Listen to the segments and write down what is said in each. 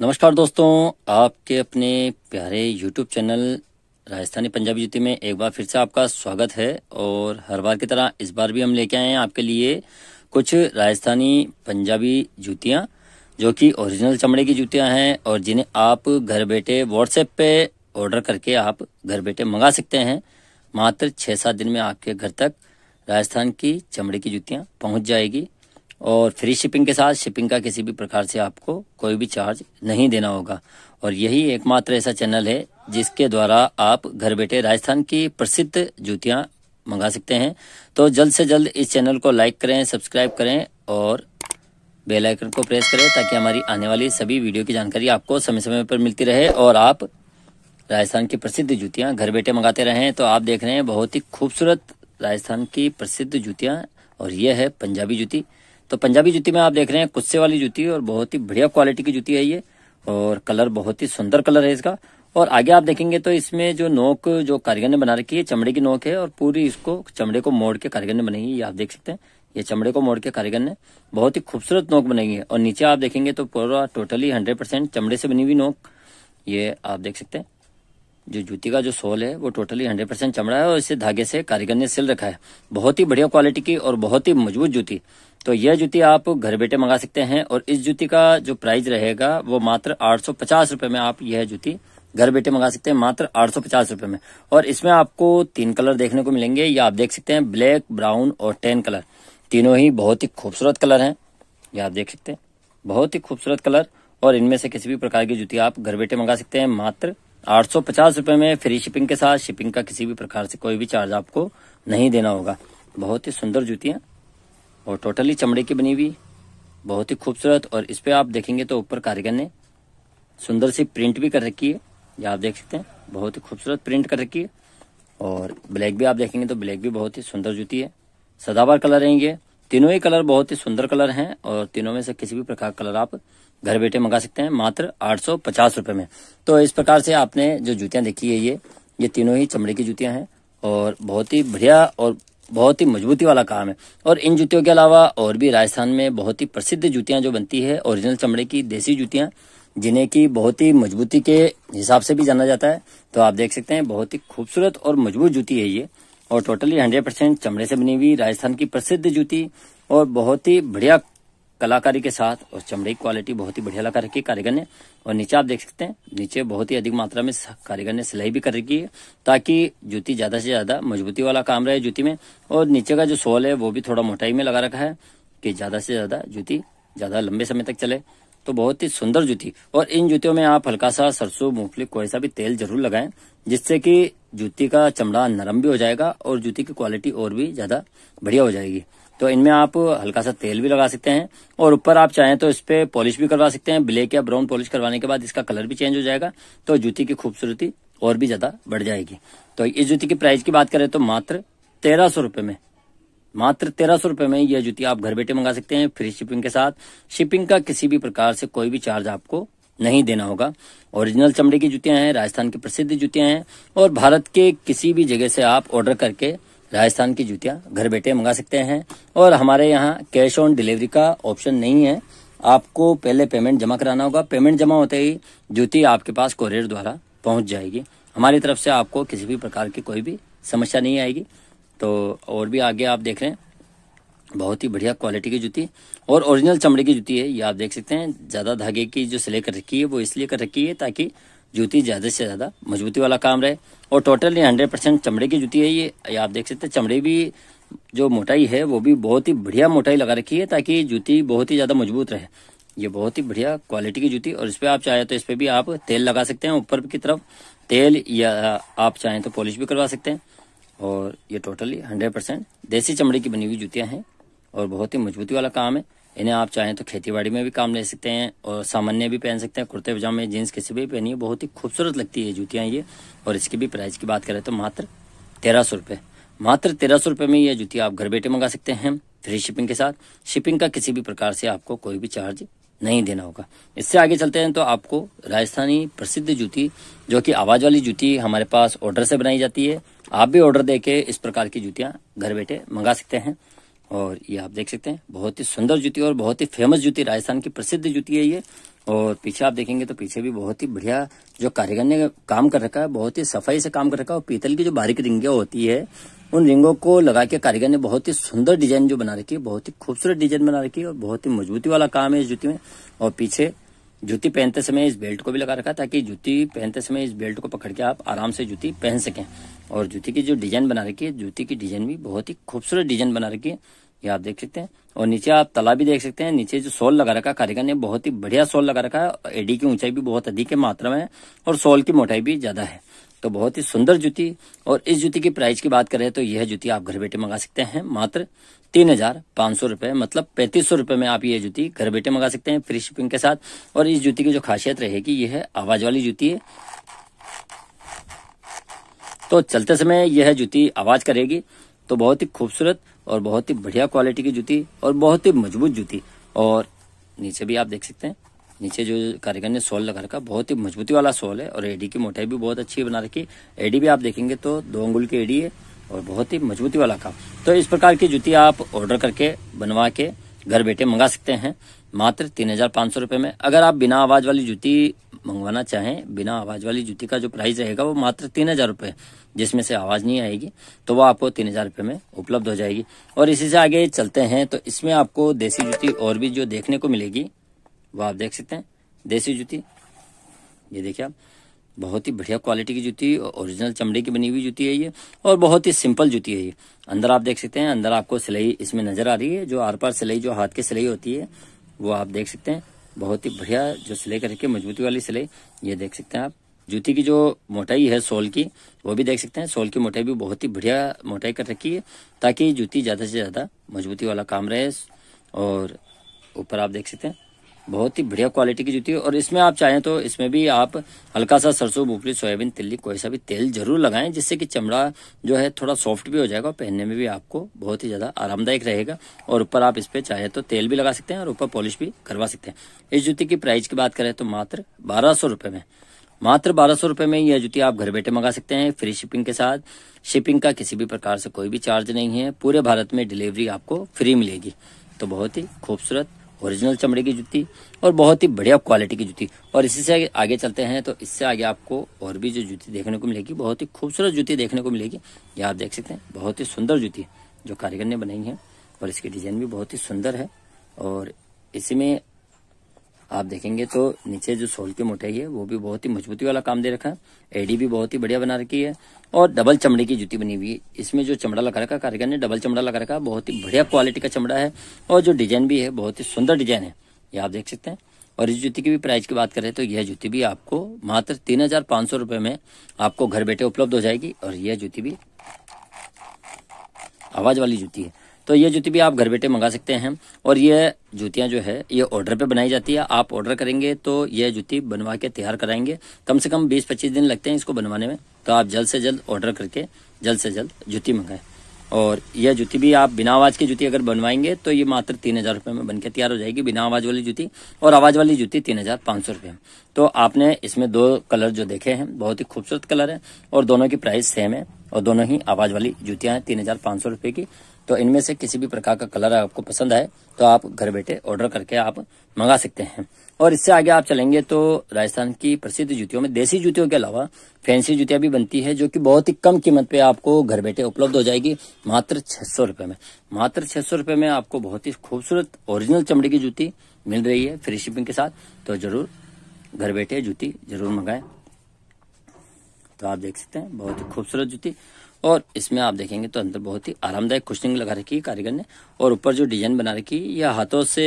नमस्कार दोस्तों आपके अपने प्यारे YouTube चैनल राजस्थानी पंजाबी जुती में एक बार फिर से आपका स्वागत है और हर बार की तरह इस बार भी हम लेके आए हैं आपके लिए कुछ राजस्थानी पंजाबी जूतियाँ जो कि ओरिजिनल चमड़े की जूतियाँ हैं और जिन्हें आप घर बैठे व्हाट्सएप पे ऑर्डर करके आप घर बैठे मंगा सकते हैं मात्र छः सात दिन में आपके घर तक राजस्थान की चमड़े की जूतियाँ पहुँच जाएगी और फ्री शिपिंग के साथ शिपिंग का किसी भी प्रकार से आपको कोई भी चार्ज नहीं देना होगा और यही एकमात्र ऐसा चैनल है जिसके द्वारा आप घर बैठे राजस्थान की प्रसिद्ध जूतियां मंगा सकते हैं तो जल्द से जल्द इस चैनल को लाइक करें सब्सक्राइब करें और बेल आइकन को प्रेस करें ताकि हमारी आने वाली सभी वीडियो की जानकारी आपको समय समय पर मिलती रहे और आप राजस्थान की प्रसिद्ध जूतियां घर बैठे मंगाते रहें तो आप देख रहे हैं बहुत ही खूबसूरत राजस्थान की प्रसिद्ध जूतियां और यह है पंजाबी जूती तो पंजाबी जूती में आप देख रहे हैं कुस्से वाली जूती और बहुत ही बढ़िया क्वालिटी की जूती है ये और कलर बहुत ही सुंदर कलर है इसका और आगे आप देखेंगे तो इसमें जो नोक जो कारीगर ने बना रखी है चमड़े की नोक है और पूरी इसको चमड़े को मोड़ के कारीगर ने बनाई है ये आप देख सकते हैं ये चमड़े को मोड़ के कारीगर ने बहुत ही खूबसूरत नोक बनाई है और नीचे आप देखेंगे तो पूरा टोटली हंड्रेड परसेंट चमड़े से बनी हुई नोक ये आप देख सकते हैं जो जूती का जो सोल है वो टोटली हंड्रेड परसेंट चमड़ा है और इसे धागे से कारीगर ने सिल रखा है बहुत ही बढ़िया क्वालिटी की और बहुत ही मजबूत जूती तो यह जूती आप घर बैठे मंगा सकते हैं और इस जूती का जो प्राइस रहेगा वो मात्र आठ सौ में आप यह जूती घर बैठे मंगा सकते हैं मात्र आठ सौ में और इसमें आपको तीन कलर देखने को मिलेंगे या आप देख सकते हैं ब्लैक ब्राउन और टेन कलर तीनों ही बहुत ही खूबसूरत कलर हैं यह आप देख सकते हैं बहुत ही खूबसूरत कलर और इनमें से किसी भी प्रकार की जूती आप घर बैठे मंगा सकते हैं मात्र आठ सौ में फ्री शिपिंग के साथ शिपिंग का किसी भी प्रकार से कोई भी चार्ज आपको नहीं देना होगा बहुत ही सुंदर जूतियां है और टोटली चमड़े की बनी हुई बहुत ही खूबसूरत और इस पर आप देखेंगे तो ऊपर कारीगर ने सुंदर सी प्रिंट भी कर रखी है ये आप देख सकते हैं बहुत ही खूबसूरत प्रिंट कर रखी है और ब्लैक भी आप देखेंगे तो ब्लैक भी बहुत ही सुंदर जूती है सदाबार कलर है ये तीनों ही कलर बहुत ही सुंदर कलर हैं और तीनों में से किसी भी प्रकार का कलर आप घर बैठे मंगा सकते हैं मात्र आठ सौ पचास रुपये में तो इस प्रकार से आपने जो जूतियां देखी है ये ये तीनों ही चमड़े की जूतियां हैं और बहुत ही बढ़िया और बहुत ही मजबूती वाला काम है और इन जूतियों के अलावा और भी राजस्थान में बहुत ही प्रसिद्ध जूतियां जो बनती है ओरिजिनल चमड़े की देसी जूतियां जिन्हें की बहुत ही मजबूती के हिसाब से भी जाना जाता है तो आप देख सकते हैं बहुत ही खूबसूरत और मजबूत जूती है ये और टोटली हंड्रेड परसेंट चमड़े से बनी हुई राजस्थान की प्रसिद्ध जूती और बहुत ही बढ़िया कलाकारी के साथ और चमड़े की क्वालिटी बहुत ही बढ़िया लगा रखी है कारीगर ने और नीचे आप देख सकते हैं नीचे बहुत ही अधिक मात्रा में कारीगर ने सिलाई भी कर रखी है ताकि जूती ज्यादा से ज्यादा मजबूती वाला काम रहे जूती में और नीचे का जो सोल है वो भी थोड़ा मोटाई में लगा रखा है कि ज्यादा से ज्यादा जूती ज्यादा लंबे समय तक चले तो बहुत ही सुंदर जूती और इन जूतियों में आप हल्का सा सरसों मूंगफली कोई सा भी तेल जरूर लगाएं जिससे कि जूती का चमड़ा नरम भी हो जाएगा और जूती की क्वालिटी और भी ज्यादा बढ़िया हो जाएगी तो इनमें आप हल्का सा तेल भी लगा सकते हैं और ऊपर आप चाहें तो इस पर पॉलिश भी करवा सकते हैं ब्लैक या ब्राउन पॉलिश करवाने के बाद इसका कलर भी चेंज हो जाएगा तो जूती की खूबसूरती और भी ज्यादा बढ़ जाएगी तो इस जूती की प्राइस की बात करें तो मात्र तेरह सौ रुपये में मात्र तेरह सौ रुपये में यह जूती आप घर बैठे मंगा सकते हैं फ्री शिपिंग के साथ शिपिंग का किसी भी प्रकार से कोई भी चार्ज आपको नहीं देना होगा ओरिजिनल चमड़े की जूतियां हैं राजस्थान की प्रसिद्ध जूतियां हैं और भारत के किसी भी जगह से आप ऑर्डर करके राजस्थान की जूतियाँ घर बैठे मंगा सकते हैं और हमारे यहाँ कैश ऑन डिलीवरी का ऑप्शन नहीं है आपको पहले पेमेंट जमा कराना होगा पेमेंट जमा होते ही जूती आपके पास कोरियर द्वारा पहुंच जाएगी हमारी तरफ से आपको किसी भी प्रकार की कोई भी समस्या नहीं आएगी तो और भी आगे आप देख रहे हैं बहुत ही बढ़िया क्वालिटी की जूती और ओरिजिनल चमड़े की जूती है ये आप देख सकते हैं ज़्यादा धागे की जो सिलाई कर रखी है वो इसलिए कर रखी है ताकि जूती ज़्यादा से ज़्यादा मजबूती वाला काम रहे और टोटल ये हंड्रेड परसेंट चमड़े की जूती है ये आप देख सकते हैं चमड़े भी जो मोटाई है वो भी बहुत ही बढ़िया मोटाई लगा रखी है ताकि जूती बहुत ही ज़्यादा मजबूत रहे ये बहुत ही बढ़िया क्वालिटी की जूती और इस पर आप चाहे तो इस पर भी आप तेल लगा सकते हैं ऊपर की तरफ तेल या आप चाहें तो पॉलिश भी करवा सकते हैं और ये टोटली हंड्रेड परसेंट देसी चमड़े की बनी हुई जूतियां हैं और बहुत ही मजबूती वाला काम है इन्हें आप चाहें तो खेतीबाड़ी में भी काम ले सकते हैं और सामान्य भी पहन सकते हैं कुर्ते पजामे जींस किसी भी पहनिए बहुत ही खूबसूरत लगती है जूतियाँ ये और इसकी भी प्राइस की बात करें तो मात्र तेरह सौ रुपये मात्र तेरह सौ रुपये में ये जूती आप घर बैठे मंगा सकते हैं फ्री शिपिंग के साथ शिपिंग का किसी भी प्रकार से आपको कोई भी चार्ज नहीं देना होगा इससे आगे चलते हैं तो आपको राजस्थानी प्रसिद्ध जूती जो कि आवाज़ वाली जूती हमारे पास ऑर्डर से बनाई जाती है आप भी ऑर्डर दे के इस प्रकार की जूतियाँ घर बैठे मंगा सकते हैं और ये आप देख सकते हैं बहुत ही सुंदर जूती और बहुत ही फेमस जूती राजस्थान की प्रसिद्ध जूती है ये और पीछे आप देखेंगे तो पीछे भी बहुत ही बढ़िया जो कारीगर ने काम कर रखा है बहुत ही सफाई से काम कर रखा है और पीतल की जो बारीक रिंगे होती है उन रिंगों को लगा के कारीगर ने बहुत ही सुंदर डिजाइन जो बना रखी है बहुत ही खूबसूरत डिजाइन बना रखी है और बहुत ही मजबूती वाला काम है इस जूती में और पीछे जूती पहनते समय इस बेल्ट को भी लगा रखा ताकि जूती पहनते समय इस बेल्ट को पकड़ के आप आराम से जूती पहन सकें और जूते की जो डिजाइन बना रखी है जूते की डिजाइन भी बहुत ही खूबसूरत डिजाइन बना रखी है ये आप देख सकते हैं और नीचे आप तला भी देख सकते हैं नीचे जो सोल लगा रखा है कारीगर ने बहुत ही बढ़िया सोल लगा रखा है एडी की ऊंचाई भी बहुत अधिक है मात्रा में और सोल की मोटाई भी ज्यादा है तो बहुत ही सुंदर जूती और इस जूती की प्राइस की बात करें तो यह जूती आप घर बैठे मंगा सकते हैं मात्र तीन हजार पांच सौ रूपये मतलब पैंतीस सौ रूपये में आप ये जूती घर बैठे मंगा सकते हैं फ्री शिपिंग के साथ और इस जूती की जो खासियत रहेगी यह आवाज वाली जूती है तो चलते समय यह जूती आवाज करेगी तो बहुत ही खूबसूरत और बहुत ही बढ़िया क्वालिटी की जूती और बहुत ही मजबूत जूती और नीचे भी आप देख सकते हैं नीचे जो कारीगर ने सोल लगा रखा बहुत ही मजबूती वाला सोल है और एडी की मोटाई भी बहुत अच्छी बना रखी है एडी भी आप देखेंगे तो दो अंगुल की एडी है और बहुत ही मजबूती वाला काम तो इस प्रकार की जूती आप ऑर्डर करके बनवा के घर बैठे मंगा सकते हैं मात्र तीन हजार पांच सौ रूपये में अगर आप बिना आवाज वाली जूती मंगवाना चाहें बिना आवाज वाली जूती का जो प्राइस रहेगा वो मात्र तीन हजार रूपए जिसमें से आवाज नहीं आएगी तो वो आपको तीन हजार रुपये में उपलब्ध हो जाएगी और इसी से आगे चलते हैं तो इसमें आपको देसी जूती और भी जो देखने को मिलेगी वो आप देख सकते हैं देसी जूती ये देखिए आप बहुत ही बढ़िया क्वालिटी की जूती ओरिजिनल चमड़े की बनी हुई जूती है ये और बहुत ही सिंपल जूती है ये अंदर आप देख सकते हैं अंदर आपको सिलाई इसमें नजर आ रही है जो आर पार सिलाई जो हाथ की सिलाई होती है वो आप देख सकते हैं बहुत ही बढ़िया जो सिलाई करके मजबूती वाली सिलाई ये देख सकते हैं आप जूती की जो मोटाई है सोल की वो भी देख सकते हैं सोल की मोटाई भी बहुत ही बढ़िया मोटाई कर रखी है ताकि जूती ज़्यादा से ज़्यादा मजबूती वाला काम रहे और ऊपर आप देख सकते हैं बहुत ही बढ़िया क्वालिटी की जूती है और इसमें आप चाहें तो इसमें भी आप हल्का सा सरसों भूखली सोयाबीन तिल्ली कोई सा भी तेल जरूर लगाएं जिससे कि चमड़ा जो है थोड़ा सॉफ्ट भी हो जाएगा और पहनने में भी आपको बहुत ही ज़्यादा आरामदायक रहेगा और ऊपर आप इस पर चाहें तो तेल भी लगा सकते हैं और ऊपर पॉलिश भी करवा सकते हैं इस जूती की प्राइस की बात करें तो मात्र बारह सौ रुपये में मात्र बारह सौ रुपये में यह जूती आप घर बैठे मंगा सकते हैं फ्री शिपिंग के साथ शिपिंग का किसी भी प्रकार से कोई भी चार्ज नहीं है पूरे भारत में डिलीवरी आपको फ्री मिलेगी तो बहुत ही खूबसूरत ओरिजिनल चमड़े की जूती और बहुत ही बढ़िया क्वालिटी की जूती और इसी से आगे चलते हैं तो इससे आगे आपको और भी जो जूती देखने को मिलेगी बहुत ही खूबसूरत जूती देखने को मिलेगी ये आप देख सकते हैं बहुत ही सुंदर जूती जो कारीगर ने बनाई है और इसकी डिज़ाइन भी बहुत ही सुंदर है और इसमें आप देखेंगे तो नीचे जो सोल की मोटाई है वो भी बहुत ही मजबूती वाला काम दे रखा है एडी भी बहुत ही बढ़िया बना रखी है और डबल चमड़े की जूती बनी हुई है इसमें जो चमड़ा लगा रखा कारीगर ने डबल चमड़ा लगा रखा बहुत ही बढ़िया क्वालिटी का चमड़ा है और जो डिजाइन भी है बहुत ही सुंदर डिजाइन है ये आप देख सकते हैं और इस जूती की भी प्राइस की बात करें तो यह जूती भी आपको मात्र तीन हजार पांच सौ रुपए में आपको घर बैठे उपलब्ध हो जाएगी और यह जूती भी आवाज वाली जूती है तो ये जूती भी आप घर बैठे मंगा सकते हैं और ये जूतियाँ जो है ये ऑर्डर पे बनाई जाती है आप ऑर्डर करेंगे तो ये जूती बनवा के तैयार कराएंगे कम से कम बीस पच्चीस दिन लगते हैं इसको बनवाने में तो आप जल्द से जल्द ऑर्डर करके जल्द से जल्द जूती मंगाएं और यह जूती भी आप बिना आवाज़ की जूती अगर बनवाएंगे तो ये मात्र तीन हज़ार रुपये में बनके तैयार हो जाएगी बिना आवाज़ वाली जूती और आवाज़ वाली जूती तीन हज़ार पाँच सौ रुपये तो आपने इसमें दो कलर जो देखे हैं बहुत ही खूबसूरत कलर है और दोनों की प्राइस सेम है और दोनों ही आवाज़ वाली जूतियाँ हैं तीन हज़ार पाँच सौ रुपये की तो इनमें से किसी भी प्रकार का कलर आपको पसंद आए तो आप घर बैठे ऑर्डर करके आप मंगा सकते हैं और इससे आगे आप चलेंगे तो राजस्थान की प्रसिद्ध जूतियों में देसी जूतियों के अलावा फैंसी जूतियां भी बनती है जो कि बहुत ही कम कीमत पे आपको घर बैठे उपलब्ध हो जाएगी मात्र छह सौ रुपए में मात्र छह सौ रुपए में आपको बहुत ही खूबसूरत ओरिजिनल चमड़ी की जूती मिल रही है फ्री शिपिंग के साथ तो जरूर घर बैठे जूती जरूर मंगाए तो आप देख सकते हैं बहुत ही खूबसूरत जूती और इसमें आप देखेंगे तो अंदर बहुत ही आरामदायक कुशनिंग लगा रखी है कारीगर ने और ऊपर जो डिजाइन बना रखी है यह हाथों से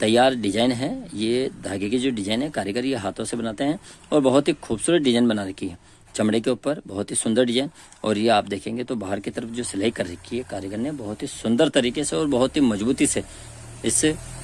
तैयार डिजाइन है ये धागे की जो डिजाइन है कारीगर ये हाथों से बनाते हैं और बहुत ही खूबसूरत डिजाइन बना रखी है चमड़े के ऊपर बहुत ही सुंदर डिजाइन और ये आप देखेंगे तो बाहर की तरफ जो सिलाई कर रखी है कारीगर ने बहुत ही सुंदर तरीके से और बहुत ही मजबूती से इस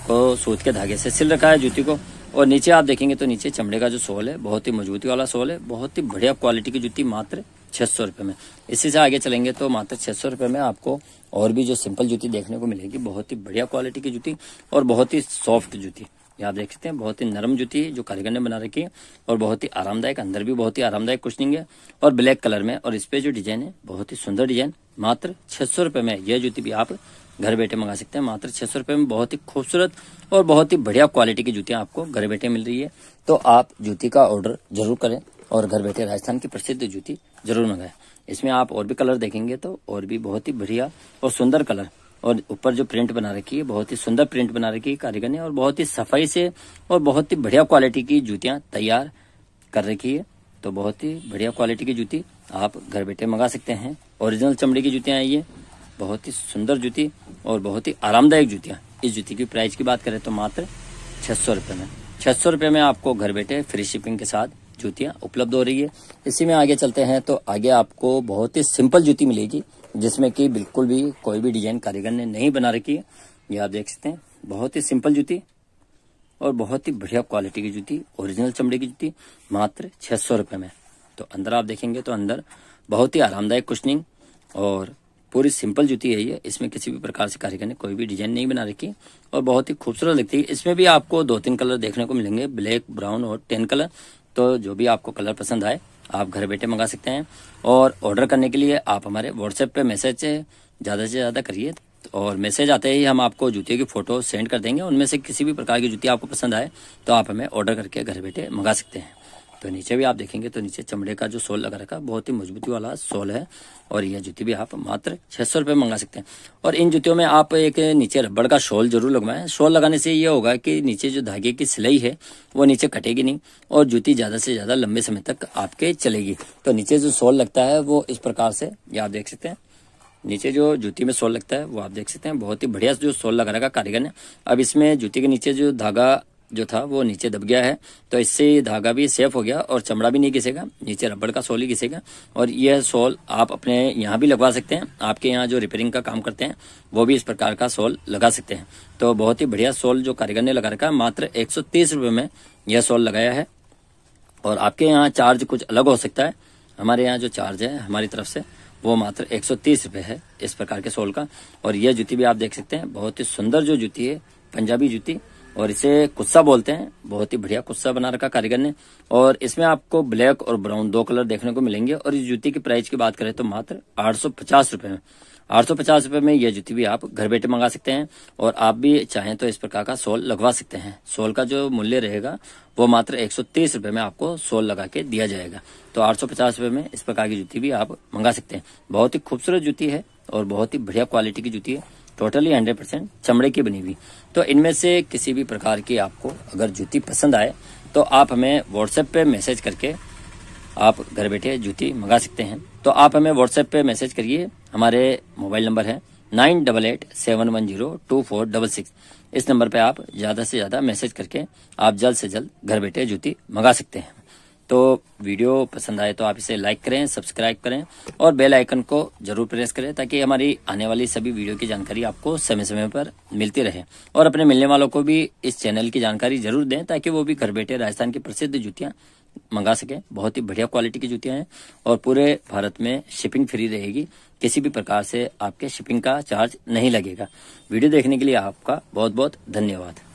को सूत के धागे से सिल रखा है जूती को और नीचे आप देखेंगे तो नीचे चमड़े का जो सोल है बहुत ही मजबूती वाला सोल है बहुत ही बढ़िया क्वालिटी की जूती मात्र छह सौ रुपये में इसी से आगे चलेंगे तो मात्र छह सौ रुपये में आपको और भी जो सिंपल जूती देखने को मिलेगी बहुत ही बढ़िया क्वालिटी की जूती और बहुत ही सॉफ्ट जूती यहाँ आप देख सकते हैं बहुत ही नरम जूती है जो कारीगर ने बना रखी है और बहुत ही आरामदायक अंदर भी बहुत ही आरामदायक नहीं है और ब्लैक कलर में और इस जो डिजाइन है बहुत ही सुंदर डिजाइन मात्र छह सौ रुपये में यह जूती भी आप घर बैठे मंगा सकते हैं मात्र छह सौ रुपये में बहुत ही खूबसूरत और बहुत ही बढ़िया क्वालिटी की जूतियाँ आपको घर बैठे मिल रही है तो आप जूती का ऑर्डर जरूर करें और घर बैठे राजस्थान की प्रसिद्ध जूती जरूर मंगाए इसमें आप और भी कलर देखेंगे तो और भी बहुत ही बढ़िया और सुंदर कलर और ऊपर जो प्रिंट बना रखी है बहुत ही सुंदर प्रिंट बना रखी है कारीगर ने और बहुत ही सफाई से और बहुत ही बढ़िया क्वालिटी की जूतियां तैयार कर रखी है तो बहुत ही बढ़िया क्वालिटी की जूती आप घर बैठे मंगा सकते हैं ओरिजिनल चमड़ी की जूतियाँ ये बहुत ही सुंदर जूती और बहुत ही आरामदायक जूतियां इस जूती की प्राइस की बात करें तो मात्र छह सौ रुपये में छह सौ में आपको घर बैठे फ्री शिपिंग के साथ जूतियाँ उपलब्ध हो रही है इसी में आगे चलते हैं तो आगे आपको बहुत ही सिंपल जूती मिलेगी जिसमें कि बिल्कुल भी कोई भी डिजाइन कारीगर ने नहीं बना रखी है ये आप देख सकते हैं बहुत ही सिंपल जूती और बहुत ही बढ़िया क्वालिटी की जूती ओरिजिनल चमड़े की जूती मात्र छह सौ में तो अंदर आप देखेंगे तो अंदर बहुत ही आरामदायक कुशनिंग और पूरी सिंपल जूती है ये इसमें किसी भी प्रकार से कारीगर ने कोई भी डिजाइन नहीं बना रखी और बहुत ही खूबसूरत लगती है इसमें भी आपको दो तीन कलर देखने को मिलेंगे ब्लैक ब्राउन और टेन कलर तो जो भी आपको कलर पसंद आए आप घर बैठे मंगा सकते हैं और ऑर्डर करने के लिए आप हमारे व्हाट्सएप पे मैसेज ज़्यादा से ज़्यादा करिए और मैसेज आते ही हम आपको जूतियों की फ़ोटो सेंड कर देंगे उनमें से किसी भी प्रकार की जूती आपको पसंद आए तो आप हमें ऑर्डर करके घर बैठे मंगा सकते हैं तो नीचे भी आप देखेंगे तो नीचे चमड़े का जो सोल लगा रखा बहुत ही मजबूती वाला सोल है और यह जूती भी आप मात्र छह सौ रुपए मंगा सकते हैं और इन जूतियों में आप एक नीचे रबड़ का शॉल जरूर लगवाएं शॉल लगाने से यह होगा कि नीचे जो धागे की सिलाई है वो नीचे कटेगी नहीं और जूती ज़्यादा से ज़्यादा लंबे समय तक आपके चलेगी तो नीचे जो सोल लगता है वो इस प्रकार से ये आप देख सकते हैं नीचे जो जूती में सोल लगता है वो आप देख सकते हैं बहुत ही बढ़िया जो सोल लगा रहेगा कारीगर ने अब इसमें जूती के नीचे जो धागा जो था वो नीचे दब गया है तो इससे धागा भी सेफ हो गया और चमड़ा भी नहीं घिसेगा नीचे रबड़ का सोल ही घिसेगा और यह सोल आप अपने यहाँ भी लगवा सकते हैं आपके यहाँ जो रिपेयरिंग का काम करते हैं वो भी इस प्रकार का सोल लगा सकते हैं तो बहुत ही बढ़िया सोल जो कारीगर ने लगा रखा है मात्र एक सौ में यह सोल लगाया है और आपके यहाँ चार्ज कुछ अलग हो सकता है हमारे यहाँ जो चार्ज है हमारी तरफ से वो मात्र एक सौ है इस प्रकार के सोल का और यह जूती भी आप देख सकते हैं बहुत ही सुंदर जो जूती है पंजाबी जूती और इसे कुस्सा बोलते हैं बहुत ही बढ़िया कुस्सा बना रखा कारीगर ने और इसमें आपको ब्लैक और ब्राउन दो कलर देखने को मिलेंगे और इस जूती की प्राइस की बात करें तो मात्र आठ सौ पचास रुपए में आठ सौ पचास रुपए में यह जूती भी आप घर बैठे मंगा सकते हैं और आप भी चाहें तो इस प्रकार का सोल लगवा सकते हैं सोल का जो मूल्य रहेगा वो मात्र एक सौ तीस रुपए में आपको सोल लगा के दिया जाएगा तो आठ सौ पचास रुपए में इस प्रकार की जूती भी आप मंगा सकते हैं बहुत ही खूबसूरत जूती है और बहुत ही बढ़िया क्वालिटी की जूती है टोटली हंड्रेड परसेंट चमड़े की बनी हुई तो इनमें से किसी भी प्रकार की आपको अगर जूती पसंद आए तो आप हमें व्हाट्सएप पे मैसेज करके आप घर बैठे जूती मंगा सकते हैं तो आप हमें व्हाट्सएप पे मैसेज करिए हमारे मोबाइल नंबर है nine double eight seven one zero two four double six इस नंबर पे आप ज़्यादा से ज़्यादा मैसेज करके आप जल्द से जल्द घर बैठे जूती मंगा सकते हैं तो वीडियो पसंद आए तो आप इसे लाइक करें सब्सक्राइब करें और बेल आइकन को जरूर प्रेस करें ताकि हमारी आने वाली सभी वीडियो की जानकारी आपको समय समय पर मिलती रहे और अपने मिलने वालों को भी इस चैनल की जानकारी जरूर दें ताकि वो भी घर बैठे राजस्थान की प्रसिद्ध जुतियां मंगा सकें बहुत ही बढ़िया क्वालिटी की जुतियां हैं और पूरे भारत में शिपिंग फ्री रहेगी किसी भी प्रकार से आपके शिपिंग का चार्ज नहीं लगेगा वीडियो देखने के लिए आपका बहुत बहुत धन्यवाद